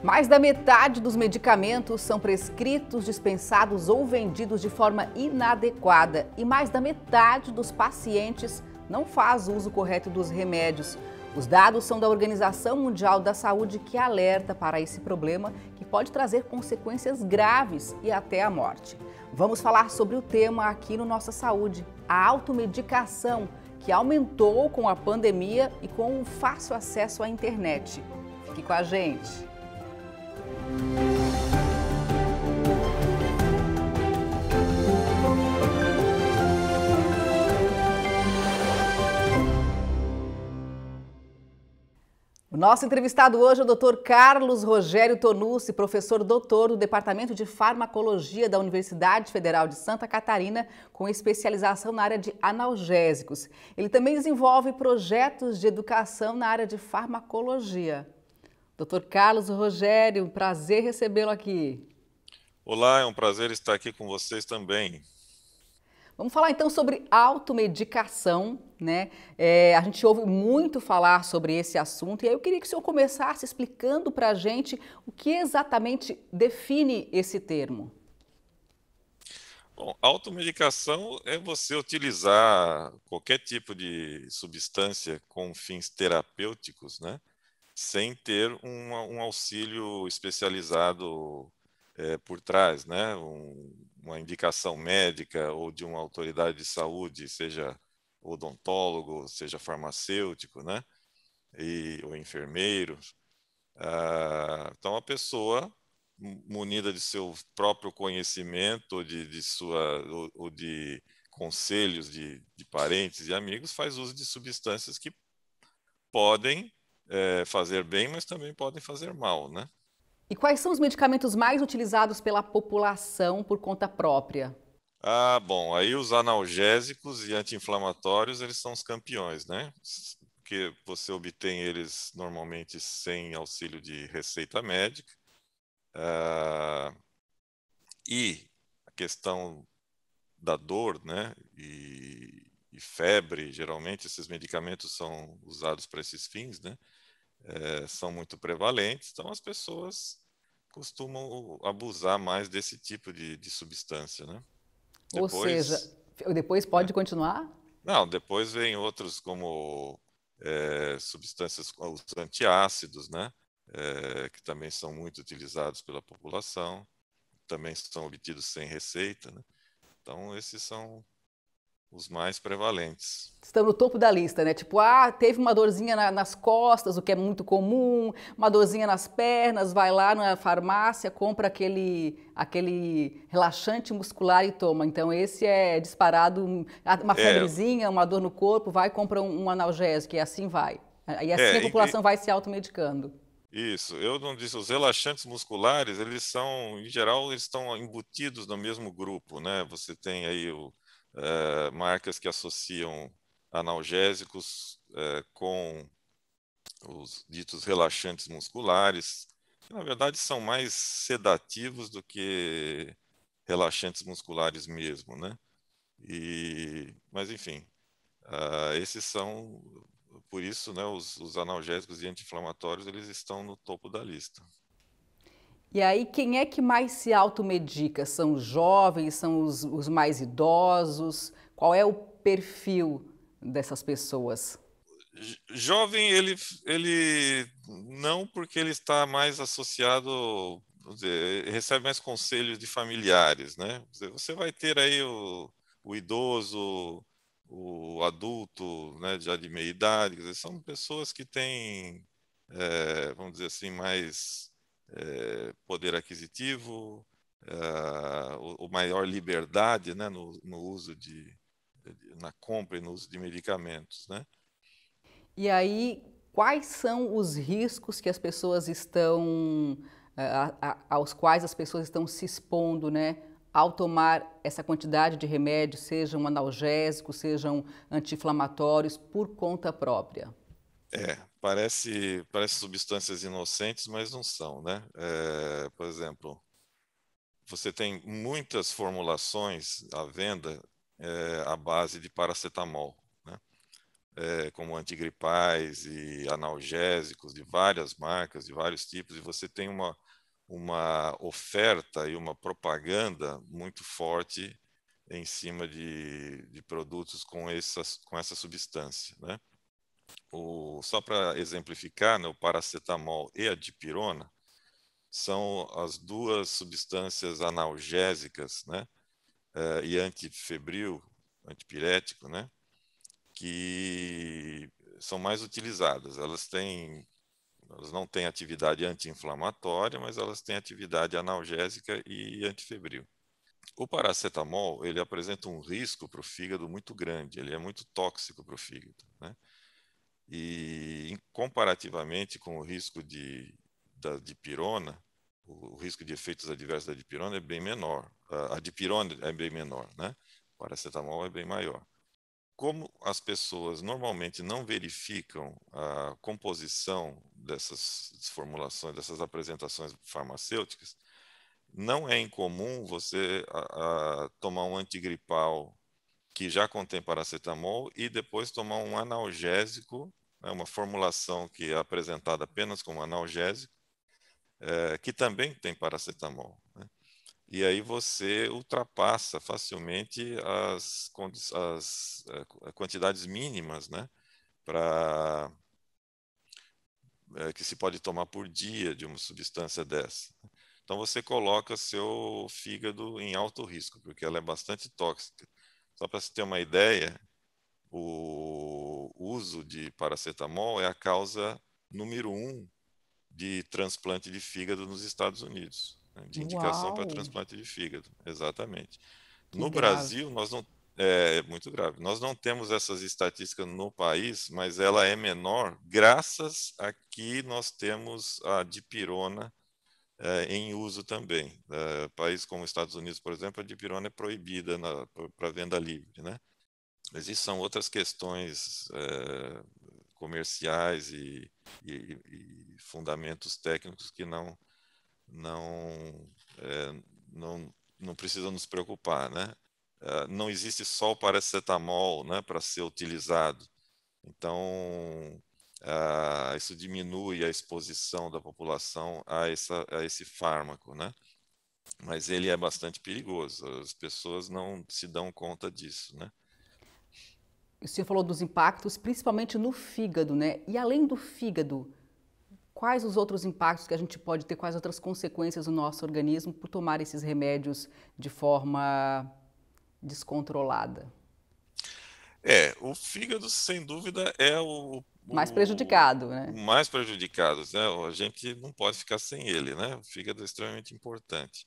Mais da metade dos medicamentos são prescritos, dispensados ou vendidos de forma inadequada e mais da metade dos pacientes não faz uso correto dos remédios. Os dados são da Organização Mundial da Saúde que alerta para esse problema que pode trazer consequências graves e até a morte. Vamos falar sobre o tema aqui no Nossa Saúde, a automedicação, que aumentou com a pandemia e com o fácil acesso à internet. Fique com a gente! Nosso entrevistado hoje é o Dr. Carlos Rogério Tonucci, professor doutor do Departamento de Farmacologia da Universidade Federal de Santa Catarina, com especialização na área de analgésicos. Ele também desenvolve projetos de educação na área de farmacologia. Doutor Carlos Rogério, um prazer recebê-lo aqui. Olá, é um prazer estar aqui com vocês também. Vamos falar então sobre automedicação, né? É, a gente ouve muito falar sobre esse assunto e aí eu queria que o senhor começasse explicando para a gente o que exatamente define esse termo. Bom, automedicação é você utilizar qualquer tipo de substância com fins terapêuticos, né? sem ter um, um auxílio especializado é, por trás, né? Um, uma indicação médica ou de uma autoridade de saúde, seja odontólogo, seja farmacêutico, né? E, ou enfermeiro. Ah, então, a pessoa munida de seu próprio conhecimento, de, de sua ou, ou de conselhos de, de parentes e amigos, faz uso de substâncias que podem é, fazer bem, mas também podem fazer mal, né? E quais são os medicamentos mais utilizados pela população por conta própria? Ah, bom, aí os analgésicos e anti-inflamatórios, eles são os campeões, né? Porque você obtém eles normalmente sem auxílio de receita médica. Ah, e a questão da dor, né? E, e febre, geralmente esses medicamentos são usados para esses fins, né? é, são muito prevalentes, então as pessoas costumam abusar mais desse tipo de, de substância, né? Depois, Ou seja, depois pode é, continuar? Não, depois vem outros como é, substâncias, os antiácidos, né? Eh, que também são muito utilizados pela população, também são obtidos sem receita, né? Então, esses são os mais prevalentes. Estão no topo da lista, né? Tipo, ah, teve uma dorzinha na, nas costas, o que é muito comum, uma dorzinha nas pernas, vai lá na farmácia, compra aquele, aquele relaxante muscular e toma. Então, esse é disparado, uma é. febrezinha, uma dor no corpo, vai, compra um, um analgésico e assim vai. E assim é, a população e, vai se automedicando. Isso, eu não disse, os relaxantes musculares, eles são, em geral, eles estão embutidos no mesmo grupo, né? Você tem aí o eh, marcas que associam analgésicos é, com os ditos relaxantes musculares, que na verdade são mais sedativos do que relaxantes musculares mesmo, né? E, mas enfim, uh, esses são, por isso, né, os, os analgésicos e anti-inflamatórios eles estão no topo da lista. E aí, quem é que mais se automedica? São os jovens, são os, os mais idosos? Qual é o perfil dessas pessoas? Jovem, ele, ele não, porque ele está mais associado, dizer, recebe mais conselhos de familiares, né? Você vai ter aí o, o idoso, o adulto, né, já de meia idade, são pessoas que têm, é, vamos dizer assim, mais é, poder aquisitivo, é, o, o, maior liberdade né, no, no uso de, na compra e no uso de medicamentos, né? E aí, quais são os riscos que as pessoas estão, eh, a, a, aos quais as pessoas estão se expondo, né? Ao tomar essa quantidade de remédios, sejam analgésicos, sejam anti-inflamatórios, por conta própria? É, parece, parece substâncias inocentes, mas não são, né? É, por exemplo, você tem muitas formulações à venda é, à base de paracetamol, né? É, como antigripais e analgésicos de várias marcas, de vários tipos, e você tem uma, uma oferta e uma propaganda muito forte em cima de, de produtos com, essas, com essa substância, né? O, só para exemplificar, né, o paracetamol e a dipirona são as duas substâncias analgésicas né, eh, e antifebril, antipirético, né, que são mais utilizadas. Elas têm elas não têm atividade anti-inflamatória, mas elas têm atividade analgésica e antifebril. O paracetamol ele apresenta um risco para o fígado muito grande, ele é muito tóxico para o fígado. Né? E comparativamente com o risco de, da dipirona, o, o risco de efeitos adversos da dipirona é bem menor. A, a dipirona é bem menor, né? O paracetamol é bem maior. Como as pessoas normalmente não verificam a composição dessas formulações, dessas apresentações farmacêuticas, não é incomum você a, a, tomar um antigripal que já contém paracetamol e depois tomar um analgésico é uma formulação que é apresentada apenas como analgésico, é, que também tem paracetamol. Né? E aí você ultrapassa facilmente as, as é, quantidades mínimas né, para é, que se pode tomar por dia de uma substância dessa. Então você coloca seu fígado em alto risco, porque ela é bastante tóxica. Só para se ter uma ideia, o uso de paracetamol é a causa número um de transplante de fígado nos Estados Unidos, né? de indicação para transplante de fígado, exatamente. Que no grave. Brasil, nós não. É, é muito grave. Nós não temos essas estatísticas no país, mas ela é menor, graças a que nós temos a dipirona é, em uso também. É, como Estados Unidos, por exemplo, a dipirona é proibida para venda livre, né? existem outras questões é, comerciais e, e, e, fundamentos técnicos que não não é, não não precisam nos preocupar, né? Eh, não existe só o paracetamol, né, para ser utilizado. Então, isso diminui a exposição da população a, essa, a esse fármaco, né? Mas ele é bastante perigoso. As pessoas não se dão conta disso, né? O senhor falou dos impactos, principalmente no fígado, né? E além do fígado, quais os outros impactos que a gente pode ter, quais outras consequências no nosso organismo por tomar esses remédios de forma descontrolada? É, o fígado, sem dúvida, é o. mais prejudicado, o, né? mais prejudicado, né? né? A gente não pode ficar sem ele, né? O fígado é extremamente importante.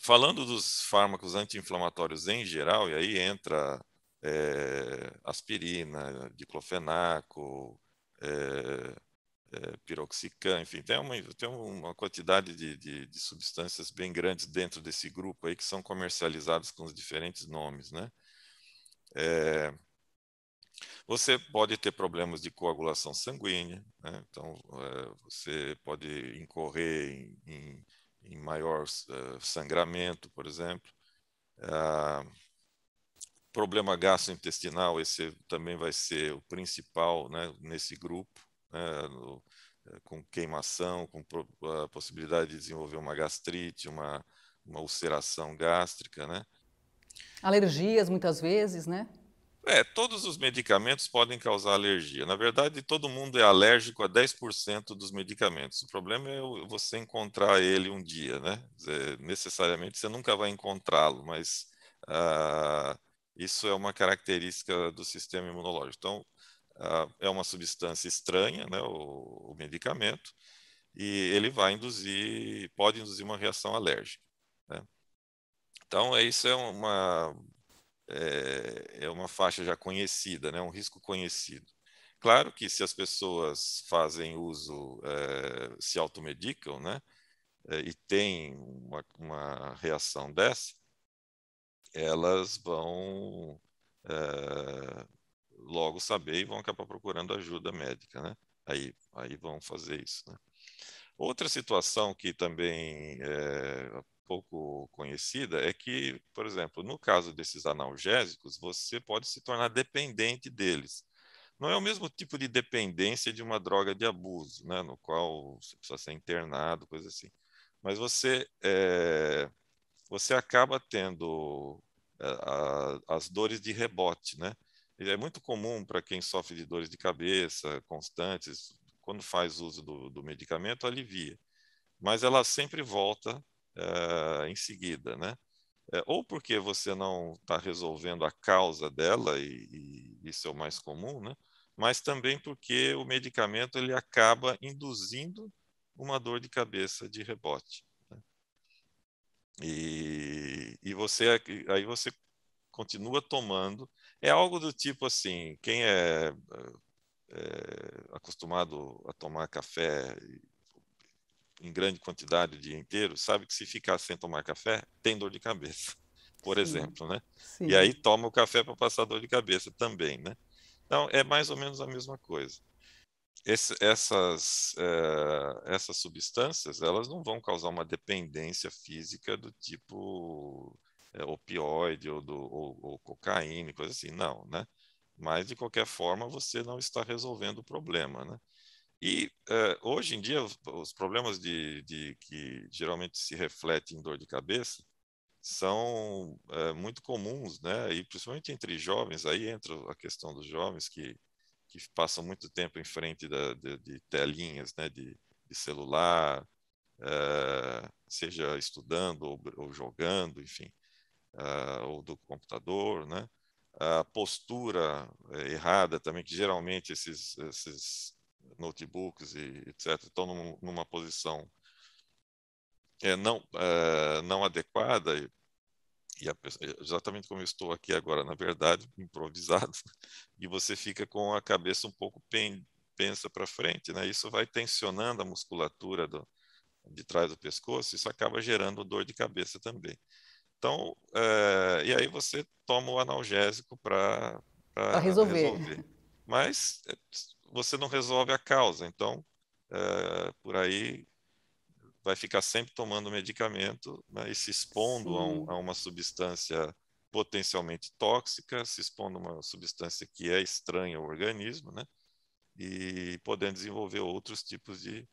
Falando dos fármacos anti-inflamatórios em geral, e aí entra é, aspirina, diclofenaco, é, piroxicam, enfim, tem uma, tem uma quantidade de, de, de, substâncias bem grandes dentro desse grupo aí que são comercializadas com os diferentes nomes, né? É, você pode ter problemas de coagulação sanguínea, né? então é, você pode incorrer em, em, em maior uh, sangramento, por exemplo. Uh, problema gastrointestinal, esse também vai ser o principal né, nesse grupo, né, no, eh, com queimação, com pro, a possibilidade de desenvolver uma gastrite, uma, uma ulceração gástrica, né? Alergias, muitas vezes, né? É, todos os medicamentos podem causar alergia. Na verdade, todo mundo é alérgico a 10% dos medicamentos. O problema é você encontrar ele um dia, né? necessariamente você nunca vai encontrá-lo, mas... Ah, isso é uma característica do sistema imunológico. Então, ah, é uma substância estranha, né, o, o medicamento, e ele vai induzir, pode induzir uma reação alérgica. Né? Então, é, isso é uma, é, é, uma faixa já conhecida, né? um risco conhecido. Claro que se as pessoas fazem uso, é, se automedicam, né? É, e tem uma, uma reação dessa, elas vão é, logo saber e vão acabar procurando ajuda médica, né? Aí, aí vão fazer isso, né? Outra situação que também é pouco conhecida é que, por exemplo, no caso desses analgésicos, você pode se tornar dependente deles. Não é o mesmo tipo de dependência de uma droga de abuso, né, no qual você precisa ser internado, coisa assim. Mas você é, você acaba tendo a, é, a, as dores de rebote, né? E é muito comum para quem sofre de dores de cabeça constantes, quando faz uso do, do medicamento, alivia. Mas ela sempre volta é, em seguida, né? É, ou porque você não está resolvendo a causa dela, e, e, isso é o mais comum, né? mas também porque o medicamento ele acaba induzindo uma dor de cabeça de rebote. E, e você é aí você continua tomando. É algo do tipo assim, quem é, é, é acostumado a tomar café em grande quantidade o dia inteiro, sabe que se ficar sem tomar café, tem dor de cabeça, por Sim. exemplo, né? Sim. E aí toma o café para passar dor de cabeça também, né? Então, é mais ou menos a mesma coisa esse, essas, é, essas substâncias elas não vão causar uma dependência física do tipo é, opioide ou, do, ou, ou cocaína, coisa assim, não, né? Mas, de qualquer forma, você não está resolvendo o problema, né? E eh, hoje em dia, os problemas de, de, que geralmente se refletem em dor de cabeça são eh, muito comuns, né? E principalmente entre jovens, aí entra a questão dos jovens que que passam muito tempo em frente da, de, de, telinhas, né, de, de celular, uh, seja estudando ou, ou jogando, enfim, uh, ou do computador, né? A postura eh, errada também, que geralmente esses, esses notebooks e etc estão num, numa posição é, não, é, não adequada e a, exatamente como eu estou aqui agora, na verdade, improvisado, e você fica com a cabeça um pouco pen, pensa para frente, né? Isso vai tensionando a musculatura do, de trás do pescoço, isso acaba gerando dor de cabeça também. Então, é, e aí você toma o analgésico para resolver. resolver. Mas eh, você não resolve a causa, então é, por aí vai ficar sempre tomando medicamento né, e se expondo a, um, a, uma substância potencialmente tóxica, se expondo a uma substância que é estranha ao organismo, né? E podendo desenvolver outros tipos de,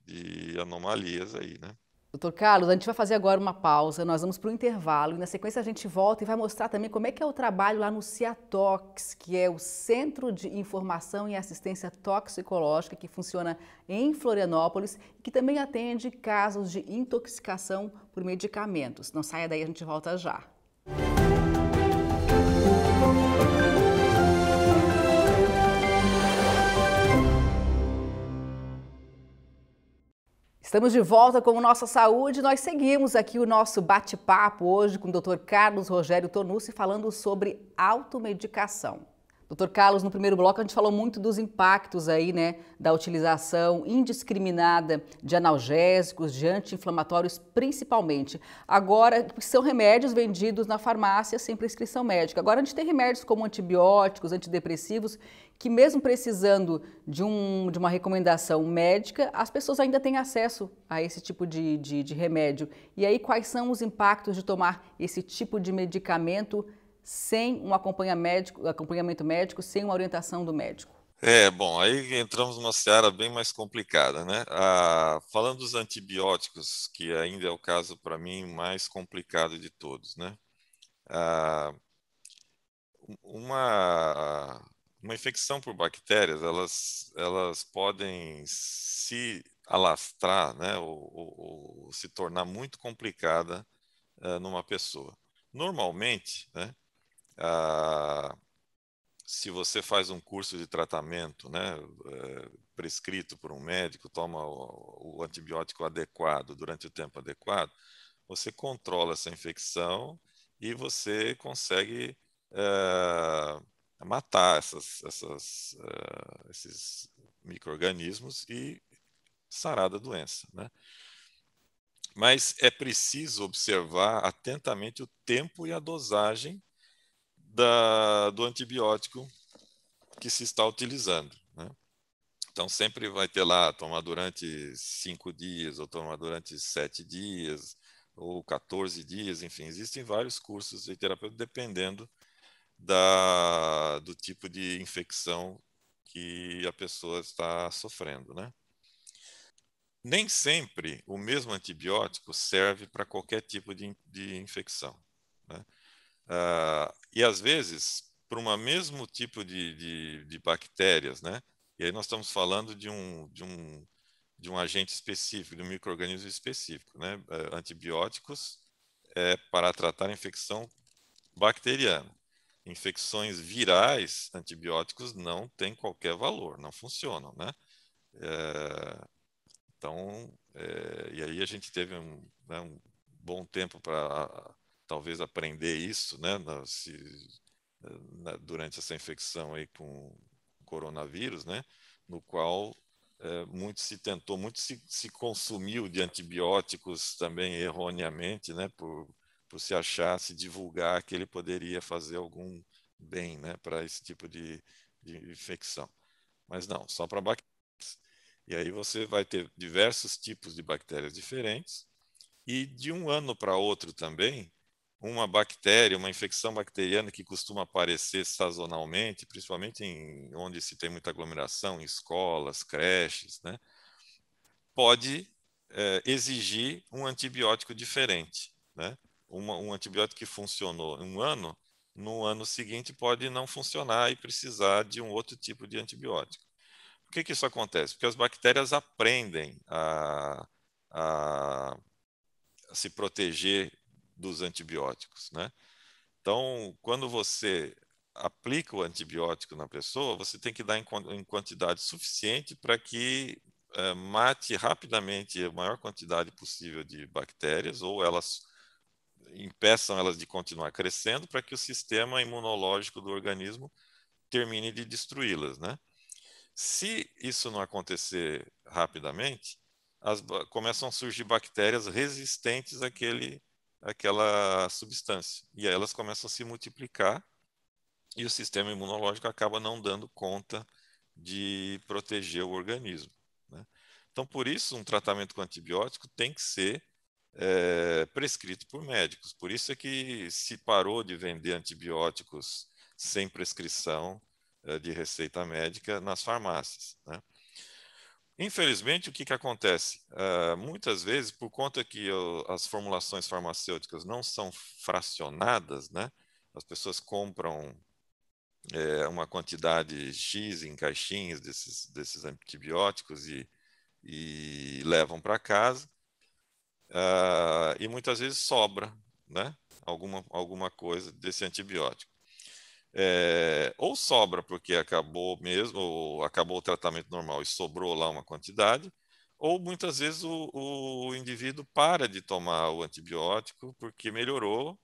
de anomalias aí, né? Doutor Carlos, a gente vai fazer agora uma pausa, nós vamos para o intervalo e na sequência a gente volta e vai mostrar também como é que é o trabalho lá no CIATOX, que é o Centro de Informação e Assistência Toxicológica, que funciona em Florianópolis e que também atende casos de intoxicação por medicamentos. Não saia daí, a gente volta já. Música Estamos de volta com o Nossa Saúde. Nós seguimos aqui o nosso bate-papo hoje com o Dr. Carlos Rogério Tonucci falando sobre automedicação. Dr. Carlos, no primeiro bloco a gente falou muito dos impactos aí, né, da utilização indiscriminada de analgésicos, de anti-inflamatórios, principalmente. Agora, são remédios vendidos na farmácia sem prescrição médica. Agora a gente tem remédios como antibióticos, antidepressivos, que mesmo precisando de, um, de uma recomendação médica, as pessoas ainda têm acesso a esse tipo de, de, de remédio. E aí, quais são os impactos de tomar esse tipo de medicamento sem um acompanhamento médico, sem uma orientação do médico? É, bom, aí entramos numa seara bem mais complicada, né? Ah, falando dos antibióticos, que ainda é o caso para mim mais complicado de todos, né? Ah, uma uma infecção por bactérias, elas, elas podem se alastrar, né, ou, ou, ou se tornar muito complicada uh, numa pessoa. Normalmente, né, uh, se você faz um curso de tratamento, né, uh, prescrito por um médico, toma o, o antibiótico adequado durante o tempo adequado, você controla essa infecção e você consegue Uh, a matar essas, essas, uh, esses micro-organismos e sarar da doença. Né? Mas é preciso observar atentamente o tempo e a dosagem da, do antibiótico que se está utilizando. Né? Então, sempre vai ter lá, tomar durante cinco dias, ou tomar durante sete dias, ou 14 dias, enfim, existem vários cursos de terapeuta dependendo da, do tipo de infecção que a pessoa está sofrendo, né? Nem sempre o mesmo antibiótico serve para qualquer tipo de, de infecção. Né? Ah, e às vezes, para um mesmo tipo de, de, de, bactérias, né? e aí nós estamos falando de um, de um, de um agente específico, de um microorganismo específico. Né? Eh, antibióticos é para tratar a infecção bacteriana infecções virais, antibióticos não têm qualquer valor, não funcionam, né? É, então, é, e aí a gente teve um, né, um bom tempo para talvez aprender isso, né? Na, se, na, durante essa infecção aí com coronavírus, né? No qual é, muito se tentou, muito se, se consumiu de antibióticos também erroneamente, né? Por, tipo se achar, se divulgar que ele poderia fazer algum bem né, para esse tipo de, de infecção. Mas não, só para bactérias. E aí você vai ter diversos tipos de bactérias diferentes, e de um ano para outro também, uma bactéria, uma infecção bacteriana que costuma aparecer sazonalmente, principalmente em onde se tem muita aglomeração, em escolas, creches, né, pode é, exigir um antibiótico diferente. Né? uma, um antibiótico que funcionou em um ano, no ano seguinte pode não funcionar e precisar de um outro tipo de antibiótico. Por que, que isso acontece? Porque as bactérias aprendem a, a, a se proteger dos antibióticos. Né? Então, quando você aplica o antibiótico na pessoa, você tem que dar em, em quantidade suficiente para que é, mate rapidamente a maior quantidade possível de bactérias, ou elas impeçam elas de continuar crescendo para que o sistema imunológico do organismo termine de destruí-las, né? Se isso não acontecer rapidamente, as, começam a surgir bactérias resistentes àquele, àquela substância. E aí elas começam a se multiplicar e o sistema imunológico acaba não dando conta de proteger o organismo. Né? Então, por isso, um tratamento com antibiótico tem que ser é, prescrito por médicos. Por isso é que se parou de vender antibióticos sem prescrição é, de receita médica nas farmácias. Né? Infelizmente, o que, que acontece? É, muitas vezes, por conta que eu, as formulações farmacêuticas não são fracionadas, né? as pessoas compram é, uma quantidade X em caixinhas desses, desses antibióticos e, e levam para casa, Uh, e muitas vezes sobra, né? Alguma, alguma coisa desse antibiótico. É, ou sobra porque acabou mesmo, acabou o tratamento normal e sobrou lá uma quantidade, ou muitas vezes o, o indivíduo para de tomar o antibiótico porque melhorou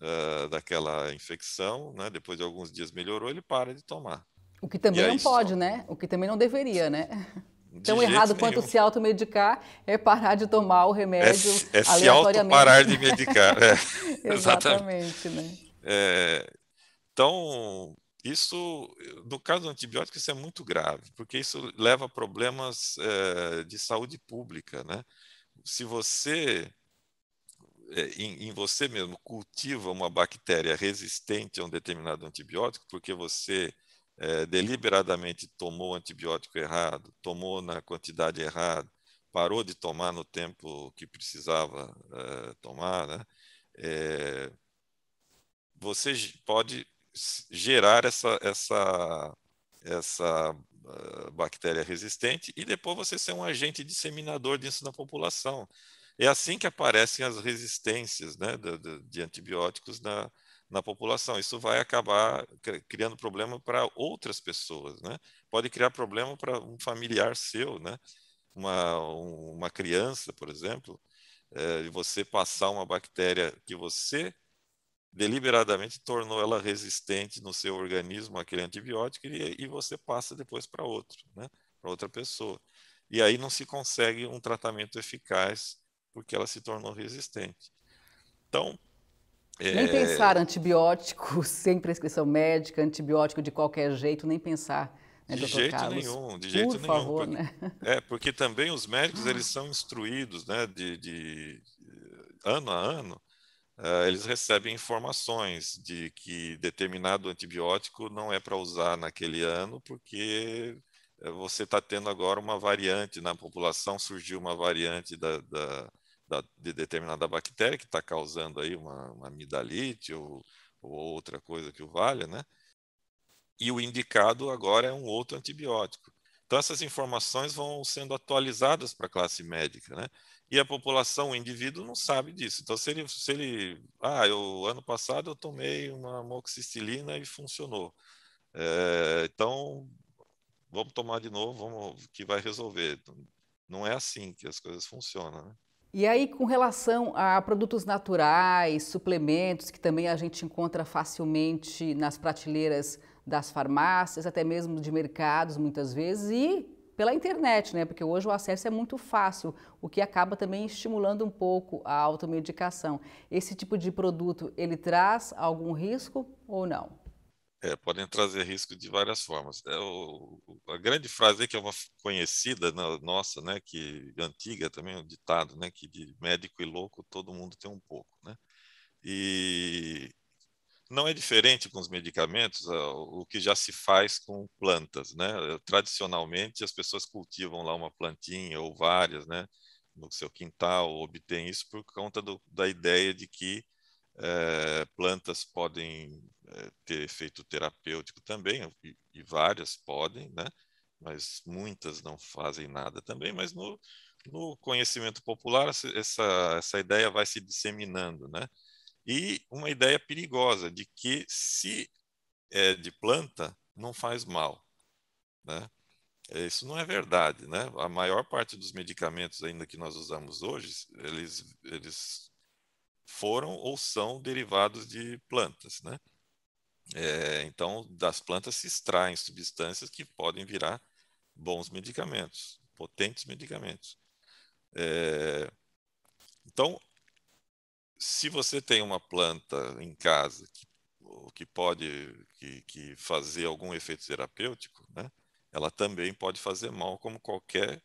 uh, daquela infecção, né? depois de alguns dias melhorou, ele para de tomar. O que também não pode, sobra. né? O que também não deveria, né? tão errado quanto se automedicar é parar de tomar o é remédio é, é se parar de medicar. É. Exatamente. né? É, então, isso, no caso do antibiótico, isso é muito grave, porque isso leva a problemas é, de saúde pública. Né? Se você, é, em, em, você mesmo, cultiva uma bactéria resistente a um determinado antibiótico, porque você é, deliberadamente tomou antibiótico errado, tomou na quantidade errada, parou de tomar no tempo que precisava é, tomar, né? É, você pode gerar essa, essa, essa ah, bactéria resistente e depois você ser um agente disseminador disso na população. É assim que aparecem as resistências né, de, de, antibióticos na, na população. Isso vai acabar criando problema para outras pessoas, né? Pode criar problema para um familiar seu, né? Uma, uma criança, por exemplo, é, você passar uma bactéria que você deliberadamente tornou ela resistente no seu organismo àquele antibiótico e, e você passa depois para outro, né? Para outra pessoa. E aí não se consegue um tratamento eficaz porque ela se tornou resistente. Então, nem é. pensar antibiótico sem prescrição médica, antibiótico de qualquer jeito, nem pensar. Né, de jeito Carlos? nenhum, de Por jeito nenhum. Favor, porque, né? É, porque também os médicos eles ah. são instruídos, né, de, de ano a ano, uh, eles recebem informações de que determinado antibiótico não é para usar naquele ano, porque é, você está tendo agora uma variante na população, surgiu uma variante da, da da, de determinada bactéria que está causando aí uma, uma amidalite ou, ou, outra coisa que o valha, né? E o indicado agora é um outro antibiótico. Então essas informações vão sendo atualizadas para a classe médica, né? E a população, o indivíduo não sabe disso. Então se ele, se ele ah, eu ano passado eu tomei uma amoxicilina e funcionou. É, então vamos tomar de novo, vamos que vai resolver. Não é assim que as coisas funcionam, né? E aí, com relação a produtos naturais, suplementos, que também a gente encontra facilmente nas prateleiras das farmácias, até mesmo de mercados, muitas vezes, e pela internet, né? Porque hoje o acesso é muito fácil, o que acaba também estimulando um pouco a automedicação. Esse tipo de produto, ele traz algum risco ou não? É, podem trazer risco de várias formas. É, o, a grande frase que é uma conhecida na, nossa, né, que antiga também, um ditado, né, que de médico e louco todo mundo tem um pouco, né? E não é diferente com os medicamentos o que já se faz com plantas, né? Tradicionalmente as pessoas cultivam lá uma plantinha ou várias, né, no seu quintal, obtêm isso por conta do, da ideia de que é, plantas podem é, ter efeito terapêutico também, e, e, várias podem, né? mas muitas não fazem nada também. Mas no, no conhecimento popular, essa, essa ideia vai se disseminando. Né? E uma ideia perigosa de que se é de planta, não faz mal. Né? Eh, isso não é verdade, né? A maior parte dos medicamentos ainda que nós usamos hoje, eles, eles foram ou são derivados de plantas, né? É, então, das plantas se extraem substâncias que podem virar bons medicamentos, potentes medicamentos. É, então, se você tem uma planta em casa que, que pode que, que fazer algum efeito terapêutico, né, ela também pode fazer mal como qualquer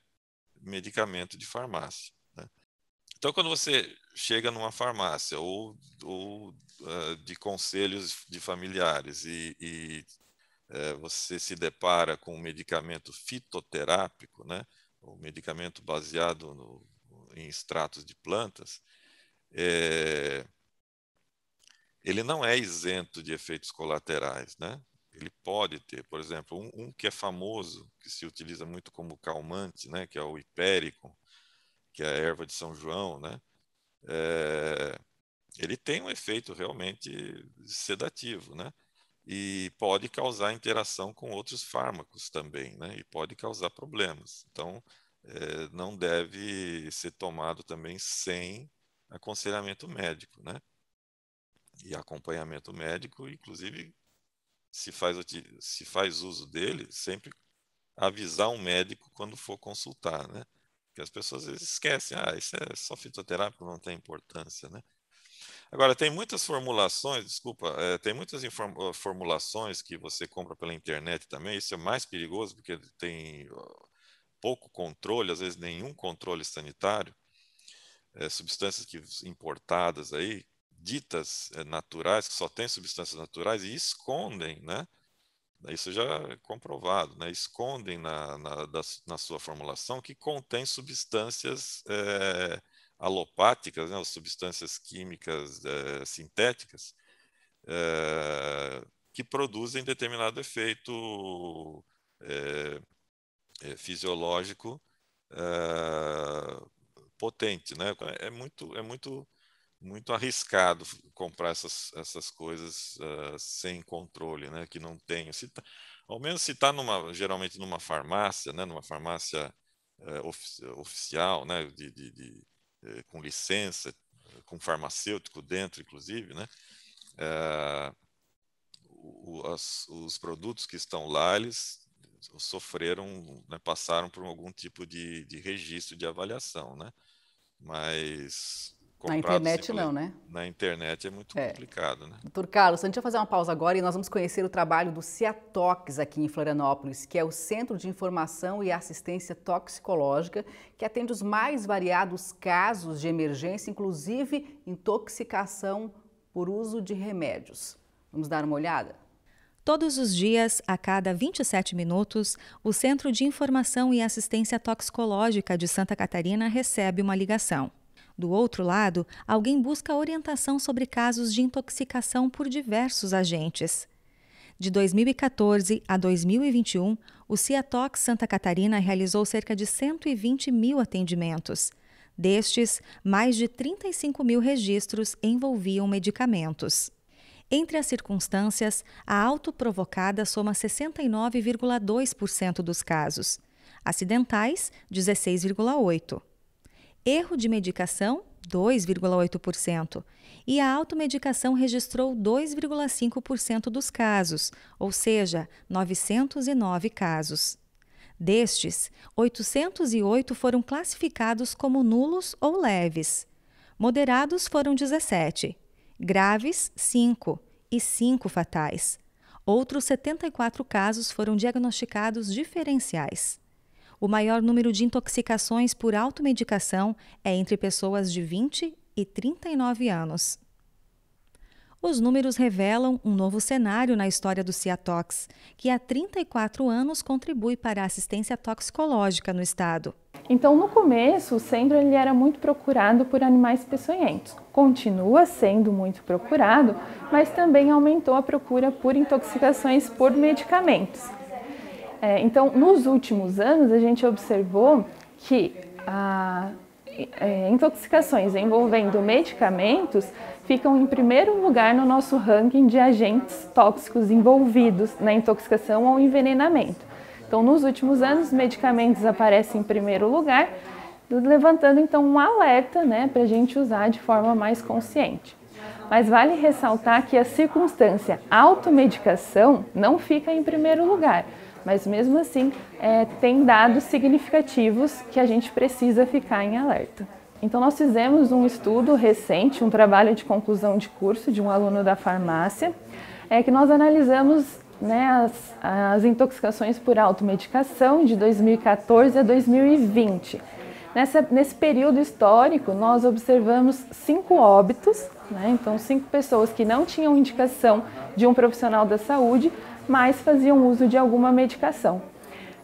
medicamento de farmácia. Então, quando você chega numa farmácia ou, ou uh, de conselhos de familiares e, e uh, você se depara com um medicamento fitoterápico, né? um medicamento baseado no, em extratos de plantas, é, ele não é isento de efeitos colaterais, né? Ele pode ter, por exemplo, um, um, que é famoso, que se utiliza muito como calmante, né? Que é o hipérico, que é a erva de São João, né? É, ele tem um efeito realmente sedativo, né? E pode causar interação com outros fármacos também, né? E pode causar problemas. Então, é, não deve ser tomado também sem aconselhamento médico, né? E acompanhamento médico, inclusive, se faz, se faz uso dele, sempre avisar um médico quando for consultar, né? que as pessoas esquecem, ah, isso é só fitoterápico, não tem importância, né? Agora, tem muitas formulações, desculpa, é, tem muitas eh, formulações que você compra pela internet também, isso é mais perigoso porque tem pouco controle, às vezes nenhum controle sanitário, é, substâncias que, importadas aí, ditas é, naturais, que só tem substâncias naturais e escondem, né? Isso já é comprovado, né? escondem na, na, da, na sua formulação que contém substâncias é, alopáticas, né? substâncias químicas é, sintéticas, é, que produzem determinado efeito fisiológico potente. Né? É muito, é muito muito arriscado comprar essas, essas coisas uh, sem controle, né? Que não tenha. Se tá, ao menos se está numa, geralmente numa farmácia, né? Numa farmácia uh, oficial, né? De, de, de uh, com licença, com farmacêutico dentro, inclusive, né? Ah, o, as, os produtos que estão lá, eles sofreram, né, passaram por algum tipo de, de registro de avaliação, né? Mas na internet não, né? Na internet é muito é. complicado, né? Doutor Carlos, a gente vai fazer uma pausa agora e nós vamos conhecer o trabalho do CIATOX aqui em Florianópolis, que é o Centro de Informação e Assistência Toxicológica, que atende os mais variados casos de emergência, inclusive intoxicação por uso de remédios. Vamos dar uma olhada? Todos os dias, a cada 27 minutos, o Centro de Informação e Assistência Toxicológica de Santa Catarina recebe uma ligação. Do outro lado, alguém busca orientação sobre casos de intoxicação por diversos agentes. De 2014 a 2021, o Ciatox Santa Catarina realizou cerca de 120 mil atendimentos. Destes, mais de 35 mil registros envolviam medicamentos. Entre as circunstâncias, a autoprovocada soma 69,2% dos casos, acidentais, 16,8%. Erro de medicação, 2,8%, e a automedicação registrou 2,5% dos casos, ou seja, 909 casos. Destes, 808 foram classificados como nulos ou leves. Moderados foram 17, graves 5 e 5 fatais. Outros 74 casos foram diagnosticados diferenciais. O maior número de intoxicações por automedicação é entre pessoas de 20 e 39 anos. Os números revelam um novo cenário na história do Ciatox, que há 34 anos contribui para a assistência toxicológica no estado. Então, no começo, o centro ele era muito procurado por animais peçonhentos. Continua sendo muito procurado, mas também aumentou a procura por intoxicações por medicamentos. É, então, nos últimos anos, a gente observou que a, ah, é, intoxicações envolvendo medicamentos ficam em primeiro lugar no nosso ranking de agentes tóxicos envolvidos na intoxicação ou envenenamento. Então, nos últimos anos, medicamentos aparecem em primeiro lugar, levantando então um alerta né, para a gente usar de forma mais consciente. Mas vale ressaltar que a circunstância automedicação não fica em primeiro lugar mas mesmo assim é, tem dados significativos que a gente precisa ficar em alerta. Então nós fizemos um estudo recente, um trabalho de conclusão de curso de um aluno da farmácia, é que nós analisamos né, as, as intoxicações por automedicação de 2014 a 2020. Nessa, nesse período histórico, nós observamos cinco óbitos, né? então cinco pessoas que não tinham indicação de um profissional da saúde mas faziam uso de alguma medicação.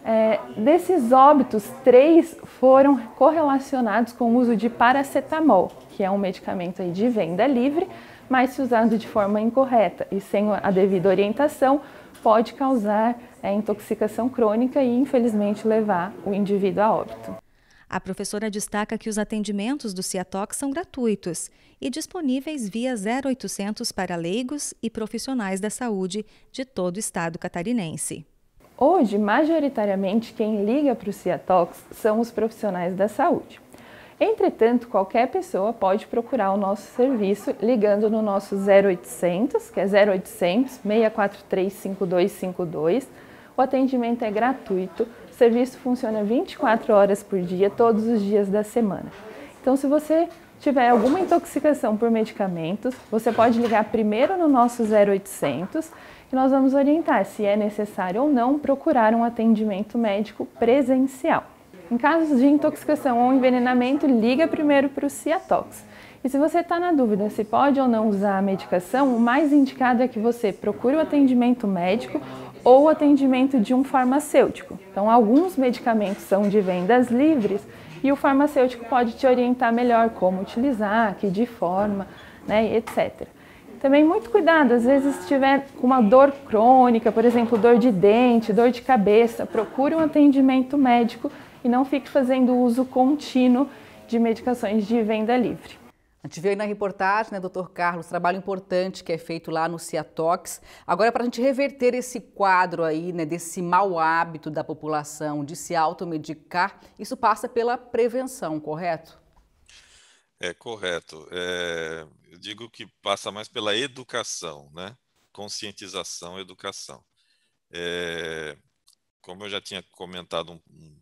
É, desses óbitos, três foram correlacionados com o uso de paracetamol, que é um medicamento de venda livre, mas se usado de forma incorreta e sem a devida orientação, pode causar é, intoxicação crônica e, infelizmente, levar o indivíduo a óbito. A professora destaca que os atendimentos do CIATOC são gratuitos e disponíveis via 0800 para leigos e profissionais da saúde de todo o estado catarinense. Hoje, majoritariamente, quem liga para o CIATOX são os profissionais da saúde. Entretanto, qualquer pessoa pode procurar o nosso serviço ligando no nosso 0800, que é 0800 643 5252. O atendimento é gratuito, o serviço funciona 24 horas por dia, todos os dias da semana. Então, se você tiver alguma intoxicação por medicamentos, você pode ligar primeiro no nosso 0800 e nós vamos orientar se é necessário ou não procurar um atendimento médico presencial. Em casos de intoxicação ou envenenamento, liga primeiro para o Ciatox. E se você está na dúvida se pode ou não usar a medicação, o mais indicado é que você procure o atendimento médico ou atendimento de um farmacêutico. Então, alguns medicamentos são de vendas livres e o farmacêutico pode te orientar melhor como utilizar, que de forma, né, etc. Também muito cuidado, às vezes se tiver com uma dor crônica, por exemplo, dor de dente, dor de cabeça, procure um atendimento médico e não fique fazendo uso contínuo de medicações de venda livre. A gente viu aí na reportagem, né, doutor Carlos, trabalho importante que é feito lá no Ciatox. Agora, para a gente reverter esse quadro aí, né, desse mau hábito da população de se automedicar, isso passa pela prevenção, correto? É correto. É, eu digo que passa mais pela educação, né? Conscientização, educação. É, como eu já tinha comentado um,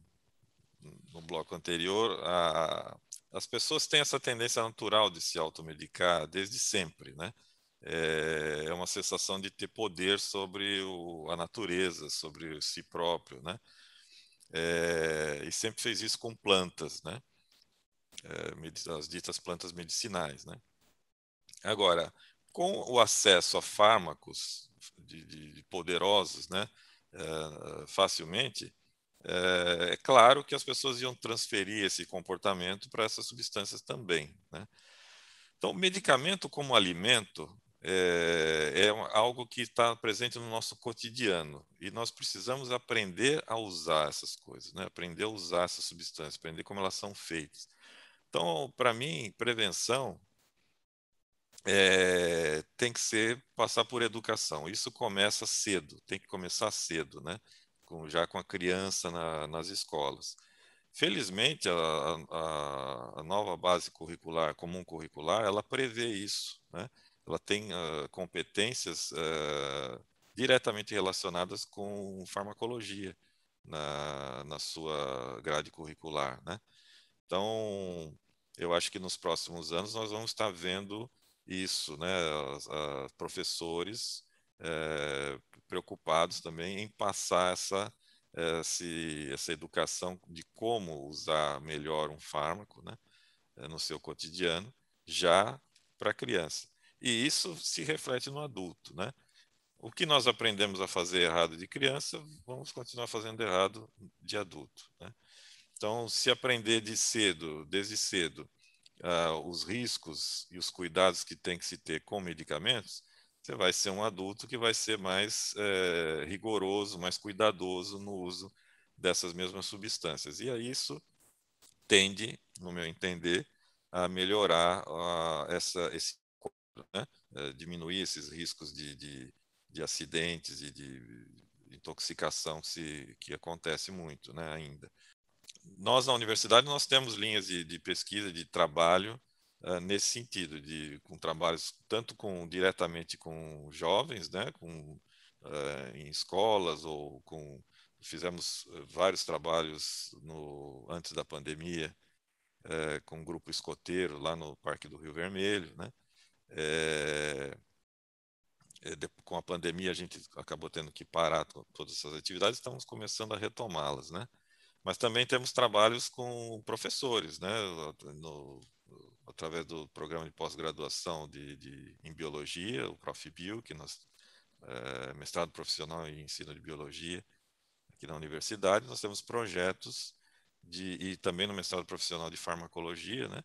um, no bloco anterior, a as pessoas têm essa tendência natural de se automedicar desde sempre, né? É, é uma sensação de ter poder sobre o, a natureza, sobre si próprio, né? É, e sempre fez isso com plantas, né? É, as ditas plantas medicinais, né? Agora, com o acesso a fármacos de, de, de poderosos, né? É, facilmente, é, é claro que as pessoas iam transferir esse comportamento para essas substâncias também. Né? Então, medicamento como alimento eh, é, é algo que está presente no nosso cotidiano e nós precisamos aprender a usar essas coisas, né? aprender a usar essas substâncias, aprender como elas são feitas. Então, para mim, prevenção é, tem que ser passar por educação. Isso começa cedo, tem que começar cedo, né? com, já com a criança na, nas escolas. Felizmente, a, a, a, nova base curricular, comum curricular, ela prevê isso, né? ela tem uh, competências uh, diretamente relacionadas com farmacologia na, na sua grade curricular. Né? Então, eu acho que nos próximos anos nós vamos estar vendo isso, né? professores é, preocupados também em passar essa, eh, essa educação de como usar melhor um fármaco né, eh, no seu cotidiano, já para a criança. E isso se reflete no adulto. Né? O que nós aprendemos a fazer errado de criança, vamos continuar fazendo errado de adulto. Né? Então, se aprender de cedo, desde cedo, uh, os riscos e os cuidados que tem que se ter com medicamentos, você vai ser um adulto que vai ser mais é, rigoroso, mais cuidadoso no uso dessas mesmas substâncias. E aí isso tende, no meu entender, a melhorar a, essa, esse né? Eh, diminuir esses riscos de, de, de acidentes e de intoxicação que, se, que acontece muito né, ainda. Nós, na universidade, nós temos linhas de, de pesquisa, de trabalho, eh, nesse sentido, de, com trabalhos tanto com, diretamente com jovens, né, com, uh, em escolas ou com fizemos eh, vários trabalhos no, antes da pandemia com um grupo escoteiro lá no Parque do Rio Vermelho, né? com a pandemia a gente acabou tendo que parar todas essas atividades, estamos começando a retomá-las, né? Mas também temos trabalhos com professores, né? No, através do programa de pós-graduação de, de, em biologia, o ProfBio, que nós é, mestrado profissional em ensino de biologia aqui na universidade, nós temos projetos de e também no mestrado profissional de farmacologia, né?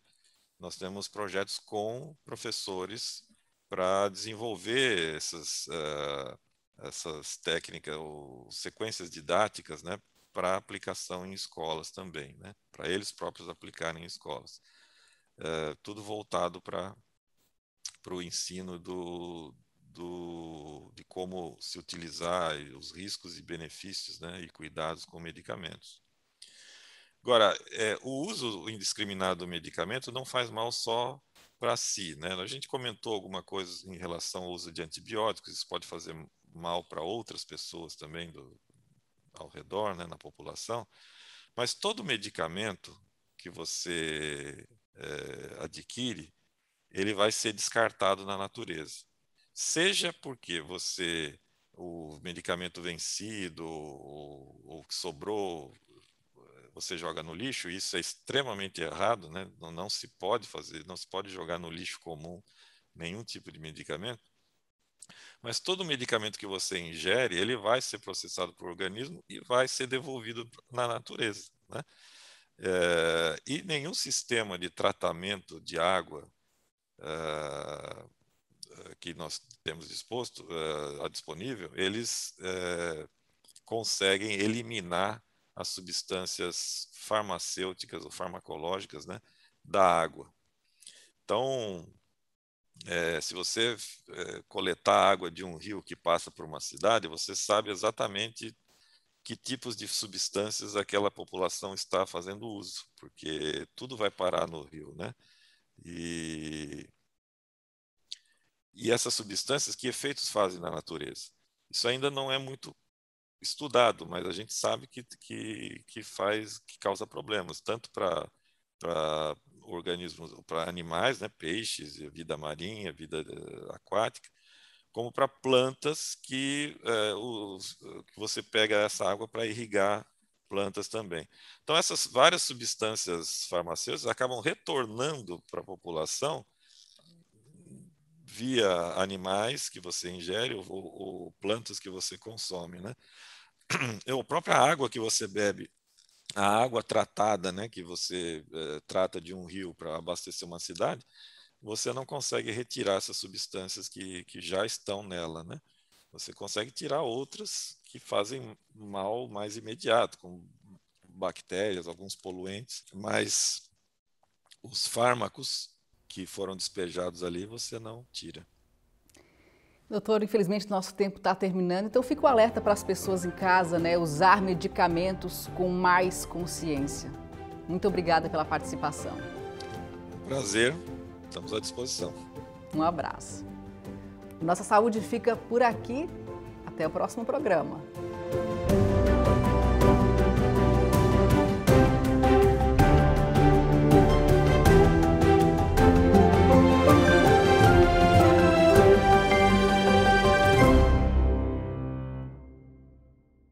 Nós temos projetos com professores para desenvolver essas uh, essas técnicas ou sequências didáticas, né, para aplicação em escolas também, né, para eles próprios aplicarem em escolas. Eh, tudo voltado para o ensino do, do, de como se utilizar os riscos e benefícios né, e cuidados com medicamentos. Agora, é, o uso indiscriminado do medicamento não faz mal só para si. Né? A gente comentou alguma coisa em relação ao uso de antibióticos, isso pode fazer mal para outras pessoas também do, ao redor, né, na população. Mas todo medicamento que você eh, adquire, ele vai ser descartado na natureza. Seja porque você o medicamento vencido ou, que sobrou eh, você joga no lixo, isso é extremamente errado, né? Não, não se pode fazer, não se pode jogar no lixo comum nenhum tipo de medicamento. Mas todo medicamento que você ingere, ele vai ser processado para o organismo e vai ser devolvido na natureza, né? É, e nenhum sistema de tratamento de água é, que nós temos disposto, é, disponível, eles conseguem eliminar as substâncias farmacêuticas ou farmacológicas né, da água. Então, é, se você é, coletar água de um rio que passa por uma cidade, você sabe exatamente que tipos de substâncias aquela população está fazendo uso, porque tudo vai parar no rio, né? E, e essas substâncias, que efeitos fazem na natureza? Isso ainda não é muito estudado, mas a gente sabe que, que, que faz, que causa problemas, tanto para para organismos, para animais, né, peixes, vida marinha, vida eh, aquática, como para plantas que, é, os, que você pega essa água para irrigar plantas também. Então, essas várias substâncias farmacêuticas acabam retornando para a população via animais que você ingere ou, ou plantas que você consome, né? A própria água que você bebe, a água tratada, né, que você é, trata de um rio para abastecer uma cidade, você não consegue retirar essas substâncias que, que já estão nela, né? Você consegue tirar outras que fazem mal mais imediato, como bactérias, alguns poluentes, mas os fármacos que foram despejados ali você não tira. Doutor, infelizmente nosso tempo está terminando, então fica o alerta para as pessoas em casa, né? Usar medicamentos com mais consciência. Muito obrigada pela participação. Prazer. Estamos à disposição. Um abraço. Nossa saúde fica por aqui. Até o próximo programa.